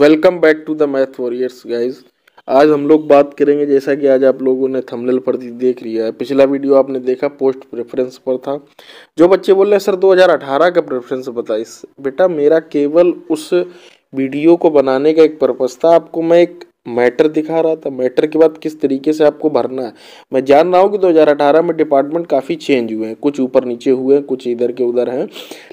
welcome back to the Math Warriors guys आज हम लोग बात करेंगे जैसा कि आज आप लोगों ने थंबनेल पर देख लिया है पिछला वीडियो आपने देखा पोस्ट प्रेफरेंस पर था जो बच्चे बोल रहे हैं सर 2018 का प्रेफरेंस बताइए बेटा मेरा केवल उस वीडियो को बनाने का एक पर्पज़ था आपको मैं एक मैटर दिखा रहा था मैटर के बाद किस तरीके से आपको भरना है मैं जान रहा हूँ कि 2018 में डिपार्टमेंट काफ़ी चेंज हुए हैं कुछ ऊपर नीचे हुए हैं कुछ इधर के उधर हैं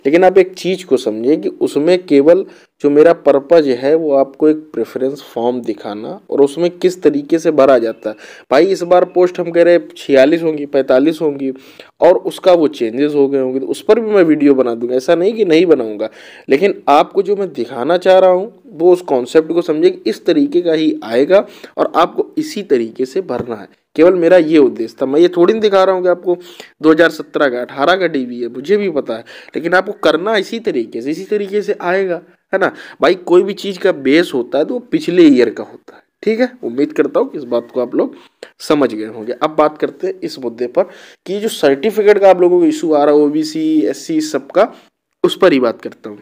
लेकिन आप एक चीज़ को समझें कि उसमें केवल जो मेरा पर्पज है वो आपको एक प्रेफरेंस फॉर्म दिखाना और उसमें किस तरीके से भरा जाता है भाई इस बार पोस्ट हम कह रहे हैं छियालीस होंगी पैंतालीस होंगी और उसका वो चेंजेस हो गए होंगे तो उस पर भी मैं वीडियो बना दूंगा ऐसा नहीं कि नहीं बनाऊंगा लेकिन आपको जो मैं दिखाना चाह रहा हूँ वो उस कॉन्सेप्ट को समझे इस तरीके का ही आएगा और आपको इसी तरीके से भरना है केवल मेरा ये उद्देश्य था मैं ये थोड़ी दिखा रहा हूँ कि आपको 2017 का 18 का डीवी है मुझे भी पता है लेकिन आपको करना इसी तरीके से इसी तरीके से आएगा है ना भाई कोई भी चीज़ का बेस होता है तो वो पिछले ईयर का होता है ठीक है उम्मीद करता हूँ कि इस बात को आप लोग समझ गए होंगे अब बात करते हैं इस मुद्दे पर कि जो सर्टिफिकेट का आप लोगों को इशू आ रहा है ओ बी सी एस सी सबका उस पर ही बात करता हूँ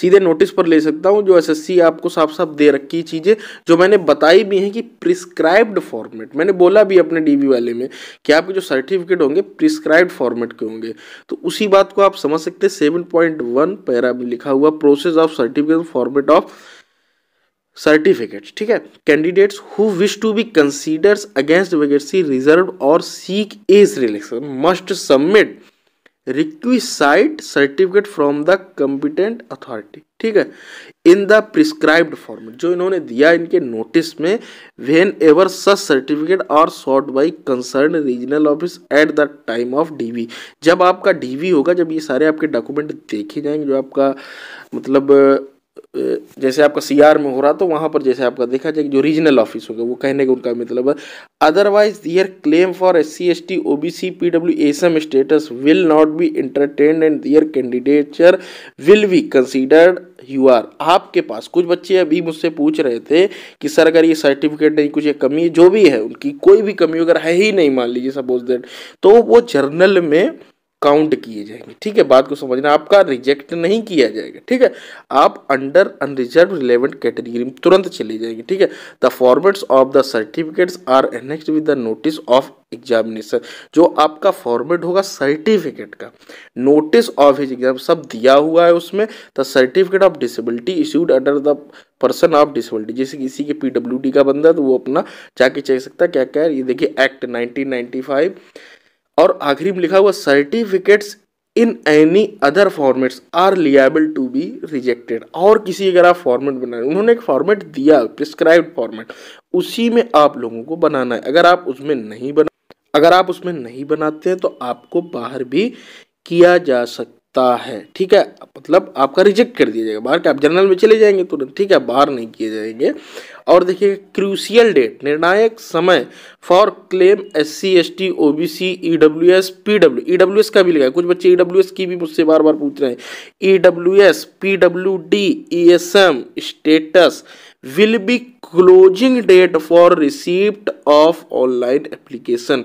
सीधे नोटिस पर ले सकता हूँ जो एसएससी आपको साफ साफ दे रखी चीज़ें जो मैंने बताई भी हैं कि प्रिस्क्राइब्ड फॉर्मेट मैंने बोला भी अपने डीबी वाले में कि आपके जो सर्टिफिकेट होंगे प्रिस्क्राइब्ड फॉर्मेट के होंगे तो उसी बात को आप समझ सकते हैं सेवन पॉइंट वन पैरा में लिखा हुआ process of certificate format of certificates ठीक है candidates who wish to be considers against vacancy reserve और seek age relaxation must submit requisite certificate from the competent authority ठीक है इन द प्रिस्क्राइब्ड फॉर्म जो इन्होंने दिया इनके नोटिस में whenever such certificate are sought by concern regional office at the time of DV जब आपका DV होगा जब ये सारे आपके डॉक्यूमेंट देखे जाएंगे जो आपका मतलब जैसे आपका सीआर में हो रहा तो वहाँ पर जैसे आपका देखा जाए जो रीजनल ऑफिस होगा वो कहने का उनका मतलब है otherwise their claim for S C S T O B C P W S M status will not be entertain and their candidature will be considered U R आपके पास कुछ बच्चे अभी मुझसे पूछ रहे थे कि सर अगर ये सर्टिफिकेट नहीं कुछ ये कमी जो भी है उनकी कोई भी कमी अगर है ही नहीं मान लीजिए सपोज दैट तो वो जर्नल में काउंट किए जाएंगे ठीक है बात को समझना आपका रिजेक्ट नहीं किया जाएगा ठीक है आप अंडर अनरिजर्व रिलेवेंट कैटेगरी में तुरंत चले जाएंगे ठीक है the formats of the certificates are annexed with the notice of examination जो आपका फॉर्मेट होगा सर्टिफिकेट का नोटिस ऑफ हिज एग्जाम सब दिया हुआ है उसमें the certificate of disability issued under the person of disability जैसे किसी के पीडब्ल्यूडी का बंदा तो वो अपना जाके चेक सकता है क्या क्या ये देखिए एक्ट नाइनटीन और आखिरी में लिखा हुआ certificates in any other formats are liable to be rejected और किसी अगर आप फॉर्मेट बना रहे उन्होंने एक फॉर्मेट दिया प्रिस्क्राइब फॉर्मेट उसी में आप लोगों को बनाना है अगर आप उसमें नहीं बना अगर आप उसमें नहीं बनाते हैं तो आपको बाहर भी किया जा सकता सकता है ठीक है मतलब आपका रिजेक्ट कर दिया जाएगा बाहर के आप जर्नल में चले जाएंगे तुरंत ठीक है बाहर नहीं किए जाएंगे और देखिए क्रूसियल डेट निर्णायक समय for claim S C S T O B C E W S P W E W S का भी लगा कुछ बच्चे ई डब्ल्यू एस की भी मुझसे बार बार पूछ रहे हैं E W S P W D E S M status will be closing date for receipt of online application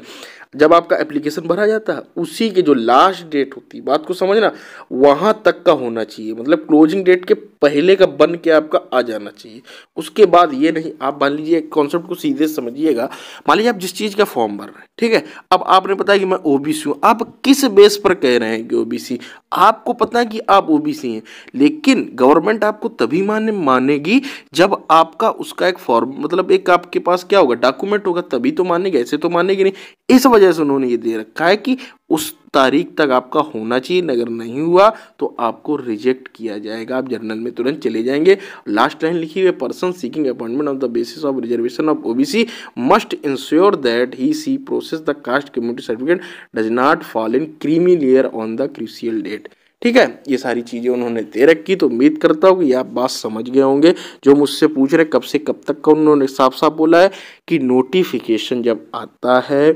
जब आपका एप्लीकेशन भरा जाता है उसी के जो लास्ट डेट होती है बात को समझना वहाँ तक का होना चाहिए मतलब क्लोजिंग डेट के पहले का बन के आपका आ जाना चाहिए उसके बाद ये नहीं आप मान लीजिए कॉन्सेप्ट को सीधे समझिएगा मान लीजिए आप जिस चीज़ का फॉर्म भर रहे हैं ठीक है अब आपने पता है कि मैं ओ बी सी हूँ आप किस बेस पर कह रहे हैं कि ओ बी सी आपको पता है कि आप ओ बी सी हैं लेकिन गवर्नमेंट आपको तभी माने मानेगी जब आपका उसका एक फॉर्म मतलब एक आपके पास क्या होगा डॉक्यूमेंट होगा तभी तो मानेगी ऐसे तो मानेगी नहीं इस वजह वजह से उन्होंने ये दे रखा है कि उस तारीख तक आपका होना चाहिए अगर नहीं हुआ तो आपको रिजेक्ट किया जाएगा आप जर्नल में तुरंत चले जाएंगे लास्ट लाइन लिखी हुई person seeking appointment of the basis of reservation of OBC must ensure that he she possesses the caste community certificate does not fall in creamy layer on the crucial date ठीक है ये सारी चीज़ें उन्होंने दे रखी तो उम्मीद करता हूँ कि आप बात समझ गए होंगे जो मुझसे पूछ रहे कब से कब तक का उन्होंने साफ साफ बोला है कि नोटिफिकेशन जब आता है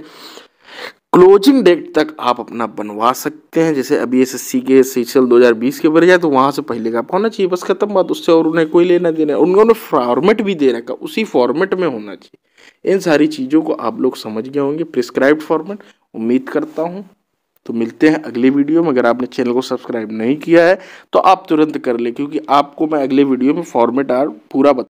क्लोजिंग डेट तक आप अपना बनवा सकते हैं जैसे अभी एस एस सी के सीचल दो हज़ार बीस के भर जाए तो वहाँ से पहले का आपका होना चाहिए बस खत्म बात उससे और उन्हें कोई लेना देना उन्होंने फॉर्मेट भी दे रखा उसी फॉर्मेट में होना चाहिए इन सारी चीज़ों को आप लोग समझ गए होंगे प्रिस्क्राइब फॉर्मेट उम्मीद करता हूँ तो मिलते हैं अगले वीडियो में अगर आपने चैनल को सब्सक्राइब नहीं किया है तो आप तुरंत कर लें क्योंकि आपको मैं अगले वीडियो में फॉर्मेट आर पूरा बता